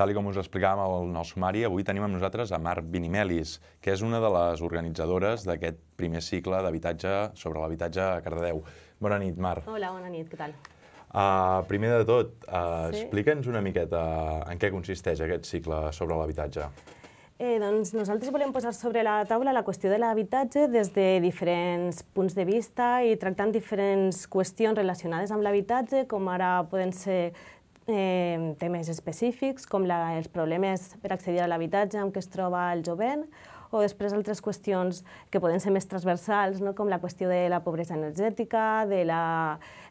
Tal com us explicàvem al, al sumari, avui tenim amb nosaltres a Marc Vinimelis, que és una de les organitzadores d'aquest primer cicle d'habitatge sobre l'habitatge a Cardedeu. Bona nit, Marc. Hola, bona nit, què tal? Uh, primer de tot, uh, sí. explica'ns una miqueta en què consisteix aquest cicle sobre l'habitatge. Eh, doncs nosaltres volem posar sobre la taula la qüestió de l'habitatge des de diferents punts de vista i tractant diferents qüestions relacionades amb l'habitatge, com ara poden ser eh, temes específics com la, els problemes per accedir a l'habitatge amb què es troba el jovent o després altres qüestions que poden ser més transversals, no? com la qüestió de la pobresa energètica, de la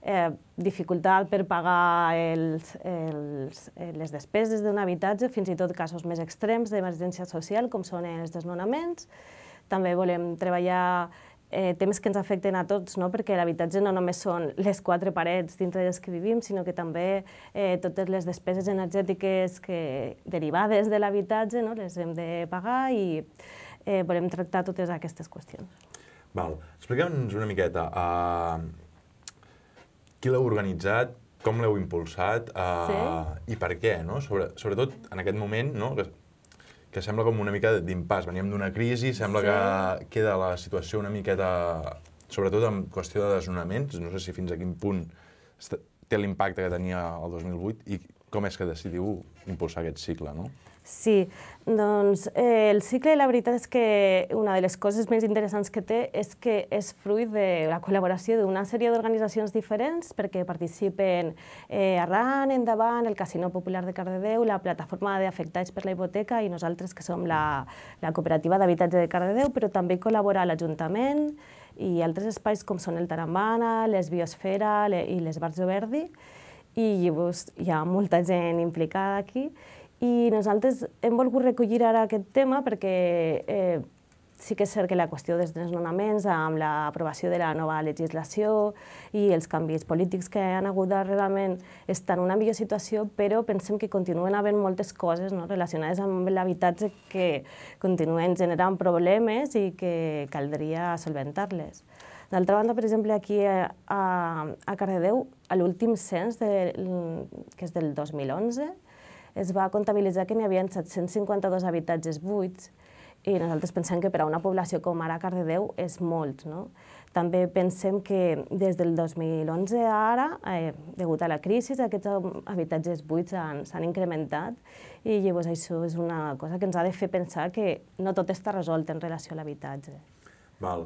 eh, dificultat per pagar els, els, eh, les despeses d'un habitatge, fins i tot casos més extrems d'emergència social, com són els desnonaments. També volem treballar eh, temes que ens afecten a tots, no? perquè l'habitatge no només són les quatre parets dintre les que vivim, sinó que també eh, totes les despeses energètiques que, derivades de l'habitatge no? les hem de pagar i eh, volem tractar totes aquestes qüestions. Val. Expliquem-nos una miqueta, uh, qui l'heu organitzat, com l'heu impulsat uh, sí. i per què, no? Sobre, sobretot en aquest moment, no? que que sembla com una mica d'impàs. Veníem d'una crisi, sembla sí. que queda la situació una miqueta, sobretot en qüestió de desnonaments, no sé si fins a quin punt té l'impacte que tenia el 2008 i com és que decidiu impulsar aquest cicle, no? Sí, doncs eh, el cicle, la veritat és que una de les coses més interessants que té és que és fruit de la col·laboració d'una sèrie d'organitzacions diferents perquè participen eh, Arran, Endavant, el Casino Popular de Cardedeu, la plataforma d'afectats per la hipoteca i nosaltres que som la, la cooperativa d'habitatge de Cardedeu, però també col·labora l'Ajuntament i altres espais com són el Tarambana, les Biosfera i les Bars Verdi. Verdi i llavors hi ha molta gent implicada aquí i nosaltres hem volgut recollir ara aquest tema perquè eh, sí que és cert que la qüestió dels desnonaments, amb l'aprovació de la nova legislació i els canvis polítics que han hagut darrerament, estan en una millor situació, però pensem que continuen havent moltes coses no, relacionades amb l'habitatge que continuen generant problemes i que caldria solventar-les. D'altra banda, per exemple, aquí eh, a, a Cardedeu, a l'últim cens, de, que és del 2011, es va comptabilitzar que n'hi havia 752 habitatges buits i nosaltres pensem que per a una població com ara Cardedeu és molt. No? També pensem que des del 2011 a ara, eh, degut a la crisi, aquests habitatges buits s'han incrementat i llavors això és una cosa que ens ha de fer pensar que no tot està resolt en relació a l'habitatge. Val.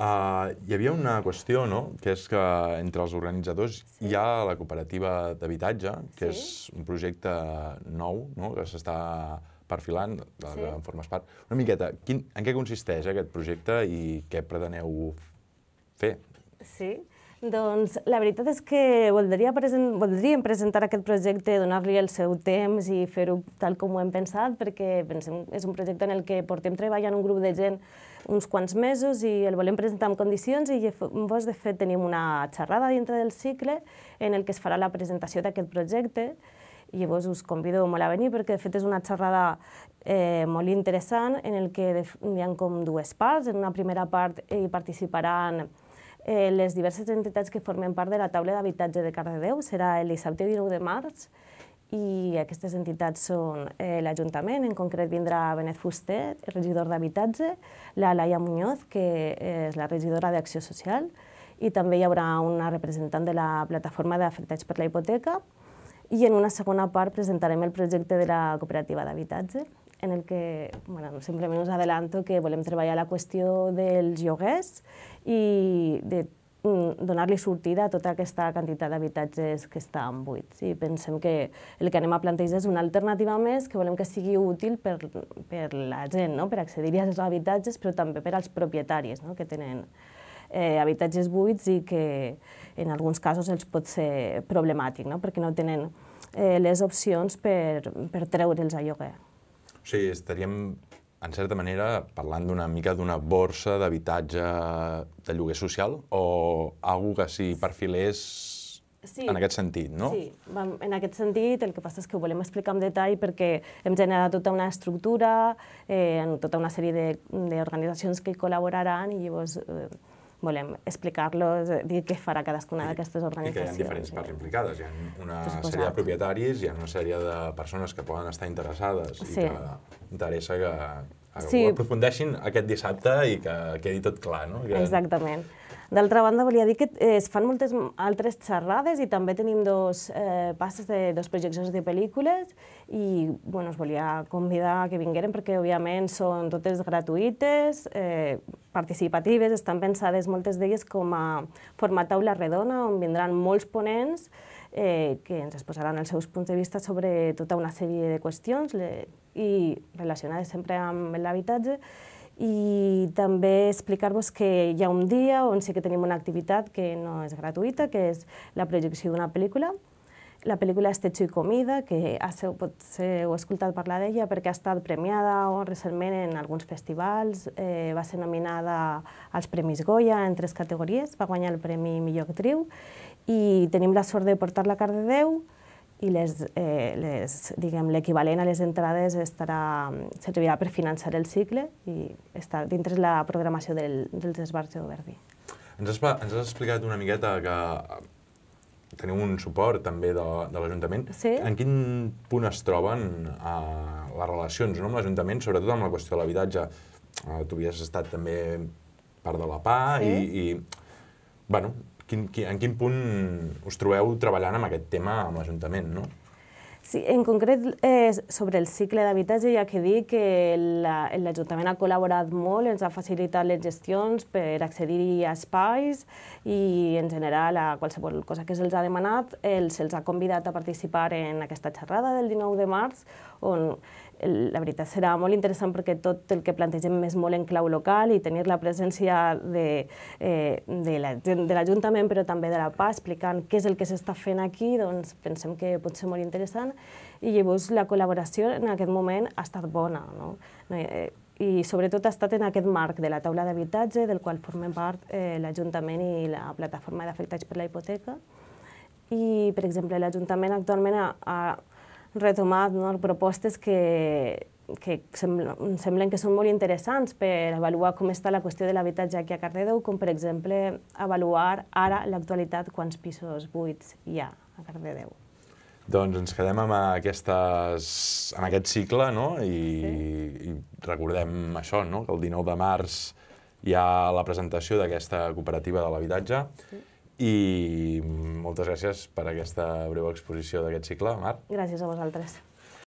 Uh, hi havia una qüestió, no?, que és que entre els organitzadors sí. hi ha la cooperativa d'habitatge, que sí. és un projecte nou, no?, que s'està perfilant, de sí. en formes part. Una miqueta, quin, en què consisteix aquest projecte i què preteneu fer? Sí, doncs la veritat és que voldria present, voldríem presentar aquest projecte, donar-li el seu temps i fer-ho tal com ho hem pensat, perquè pensem és un projecte en el que portem treballant un grup de gent uns quants mesos i el volem presentar en condicions i llavors, de fet, tenim una xerrada dintre del cicle en el que es farà la presentació d'aquest projecte i llavors us convido molt a venir perquè de fet és una xerrada eh, molt interessant en el que hi ha com dues parts. En una primera part hi participaran eh, les diverses entitats que formen part de la taula d'habitatge de Cardedeu, serà el dissabte 19 de març, i aquestes entitats són eh, l'Ajuntament, en concret vindrà Benet Fuster, regidor d'Habitatge, la Laia Muñoz, que eh, és la regidora d'Acció Social, i també hi haurà una representant de la plataforma d'afectats per la hipoteca, i en una segona part presentarem el projecte de la cooperativa d'habitatge, en el que bueno, simplement us adelanto que volem treballar la qüestió dels lloguers i de Mm, donar-li sortida a tota aquesta quantitat d'habitatges que estan buits. I pensem que el que anem a plantejar és una alternativa més que volem que sigui útil per, per la gent, no? per accedir hi als habitatges, però també per als propietaris no? que tenen eh, habitatges buits i que en alguns casos els pot ser problemàtic, no? perquè no tenen eh, les opcions per, per treure'ls a lloguer. O sigui, estaríem en certa manera, parlant d'una mica d'una borsa d'habitatge de lloguer social o alguna que s'hi perfilés sí. en aquest sentit, no? Sí, en aquest sentit el que passa és que ho volem explicar en detall perquè hem generat tota una estructura, eh, tota una sèrie d'organitzacions que hi col·laboraran i llavors eh, volem explicar-los, dir què farà cadascuna d'aquestes organitzacions. I que hi ha diferents parts implicades, hi ha una sèrie de propietaris, hi ha una sèrie de persones que poden estar interessades i que interessa que, sí. ho aprofundeixin aquest dissabte i que quedi tot clar, no? Que... Exactament. D'altra banda, volia dir que eh, es fan moltes altres xerrades i també tenim dos eh, passes de dos projeccions de pel·lícules i bueno, us volia convidar que vingueren perquè, òbviament, són totes gratuïtes, eh, participatives, estan pensades moltes d'elles com a format taula redona, on vindran molts ponents eh, que ens exposaran els seus punts de vista sobre tota una sèrie de qüestions, le, i relacionades sempre amb l'habitatge, i també explicar-vos que hi ha un dia on sí que tenim una activitat que no és gratuïta, que és la projecció d'una pel·lícula. La pel·lícula és Techo i Comida, que potser heu escoltat parlar d'ella perquè ha estat premiada o recentment en alguns festivals, eh, va ser nominada als Premis Goya en tres categories, va guanyar el Premi Millor Actriu, i tenim la sort de portar-la a Cardedeu, Déu, i les, eh, les, diguem l'equivalent a les entrades estarà, servirà per finançar el cicle i està dintre la programació del, dels esbars de Verdi. Ens has, ens has explicat una miqueta que eh, teniu un suport també de, de l'Ajuntament. Sí. En quin punt es troben eh, les relacions no, amb l'Ajuntament, sobretot amb la qüestió de l'habitatge? Eh, tu havies estat també part de la PA sí. i, i bueno, quin, quin, en quin punt us trobeu treballant amb aquest tema amb l'Ajuntament, no? Sí, en concret, eh, sobre el cicle d'habitatge, ja que dic que l'Ajuntament la, ha col·laborat molt, ens ha facilitat les gestions per accedir a espais i, en general, a qualsevol cosa que se'ls ha demanat, eh, se'ls ha convidat a participar en aquesta xerrada del 19 de març, on la veritat serà molt interessant perquè tot el que plantegem és molt en clau local i tenir la presència de, eh, de l'Ajuntament, la, però també de la PA, explicant què és el que s'està fent aquí, doncs pensem que pot ser molt interessant i llavors la col·laboració en aquest moment ha estat bona. No? Eh, i sobretot ha estat en aquest marc de la taula d'habitatge, del qual formen part eh, l'Ajuntament i la plataforma d'afectats per la hipoteca. I, per exemple, l'Ajuntament actualment ha, ha retomat no, propostes que, que sembla, semblen que són molt interessants per avaluar com està la qüestió de l'habitatge aquí a Cardedeu, com per exemple avaluar ara l'actualitat quants pisos buits hi ha a Cardedeu. Doncs ens quedem amb, aquestes, amb aquest cicle no? I, sí. i recordem això, no? que el 19 de març hi ha la presentació d'aquesta cooperativa de l'habitatge sí i mm, moltes gràcies per aquesta breu exposició d'aquest cicle, Mar. Gràcies a vosaltres.